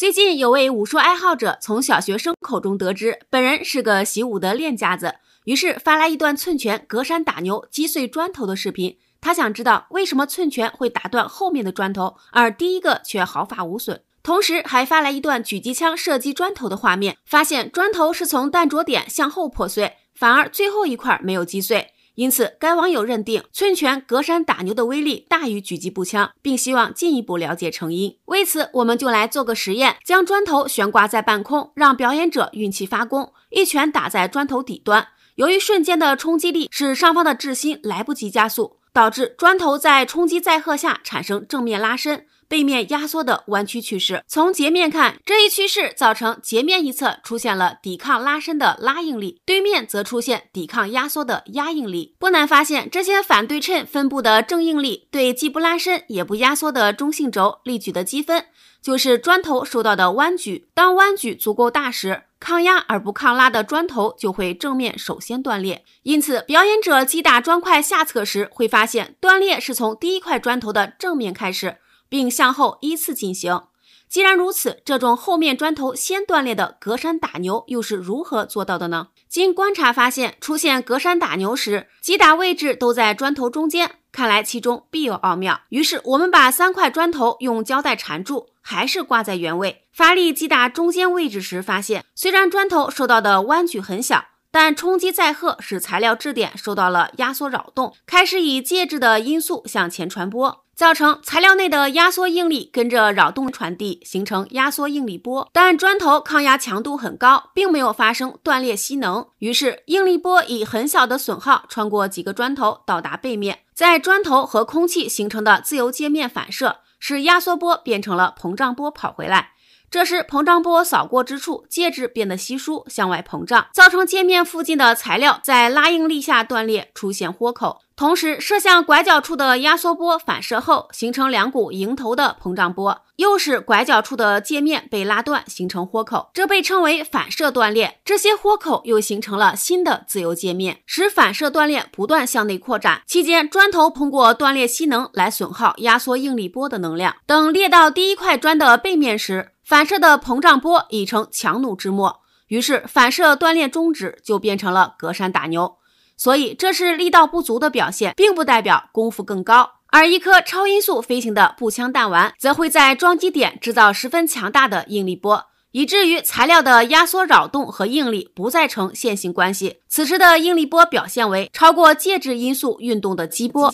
最近有位武术爱好者从小学生口中得知，本人是个习武的练家子，于是发来一段寸拳隔山打牛击碎砖头的视频。他想知道为什么寸拳会打断后面的砖头，而第一个却毫发无损。同时还发来一段狙击枪射击砖头的画面，发现砖头是从弹着点向后破碎，反而最后一块没有击碎。因此，该网友认定寸拳隔山打牛的威力大于狙击步枪，并希望进一步了解成因。为此，我们就来做个实验：将砖头悬挂在半空，让表演者运气发功，一拳打在砖头底端。由于瞬间的冲击力，使上方的质心来不及加速，导致砖头在冲击载荷下产生正面拉伸。背面压缩的弯曲趋势，从截面看，这一趋势造成截面一侧出现了抵抗拉伸的拉应力，对面则出现抵抗压缩的压应力。不难发现，这些反对称分布的正应力对既不拉伸也不压缩的中性轴力矩的积分，就是砖头受到的弯矩。当弯矩足够大时，抗压而不抗拉的砖头就会正面首先断裂。因此，表演者击打砖块下侧时，会发现断裂是从第一块砖头的正面开始。并向后依次进行。既然如此，这种后面砖头先断裂的隔山打牛又是如何做到的呢？经观察发现，出现隔山打牛时，击打位置都在砖头中间，看来其中必有奥妙。于是我们把三块砖头用胶带缠住，还是挂在原位，发力击打中间位置时，发现虽然砖头受到的弯曲很小，但冲击载荷使材料质点受到了压缩扰动，开始以介质的因素向前传播。造成材料内的压缩应力跟着扰动传递，形成压缩应力波。但砖头抗压强度很高，并没有发生断裂吸能，于是应力波以很小的损耗穿过几个砖头到达背面，在砖头和空气形成的自由界面反射，使压缩波变成了膨胀波跑回来。这时膨胀波扫过之处，介质变得稀疏，向外膨胀，造成界面附近的材料在拉应力下断裂，出现豁口。同时，射向拐角处的压缩波反射后，形成两股迎头的膨胀波，又使拐角处的界面被拉断，形成豁口。这被称为反射断裂。这些豁口又形成了新的自由界面，使反射断裂不断向内扩展。期间，砖头通过断裂吸能来损耗压缩应力波的能量。等裂到第一块砖的背面时，反射的膨胀波已成强弩之末，于是反射锻炼中指就变成了隔山打牛。所以这是力道不足的表现，并不代表功夫更高。而一颗超音速飞行的步枪弹丸，则会在撞击点制造十分强大的应力波，以至于材料的压缩扰动和应力不再成线性关系。此时的应力波表现为超过介质因素运动的激波。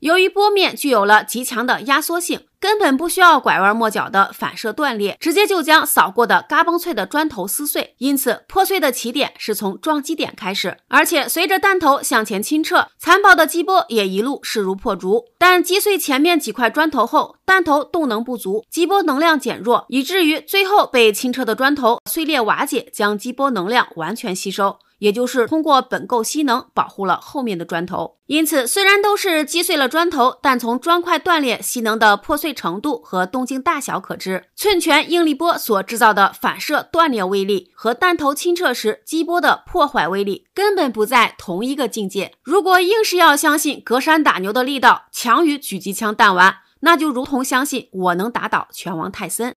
由于波面具有了极强的压缩性。根本不需要拐弯抹角的反射断裂，直接就将扫过的嘎嘣脆的砖头撕碎。因此，破碎的起点是从撞击点开始，而且随着弹头向前倾撤，残暴的激波也一路势如破竹。但击碎前面几块砖头后，弹头动能不足，激波能量减弱，以至于最后被清澈的砖头碎裂瓦解，将激波能量完全吸收。也就是通过本构吸能保护了后面的砖头，因此虽然都是击碎了砖头，但从砖块断裂吸能的破碎程度和动静大小可知，寸拳应力波所制造的反射断裂威力和弹头清澈时机波的破坏威力根本不在同一个境界。如果硬是要相信隔山打牛的力道强于狙击枪弹丸，那就如同相信我能打倒拳王泰森。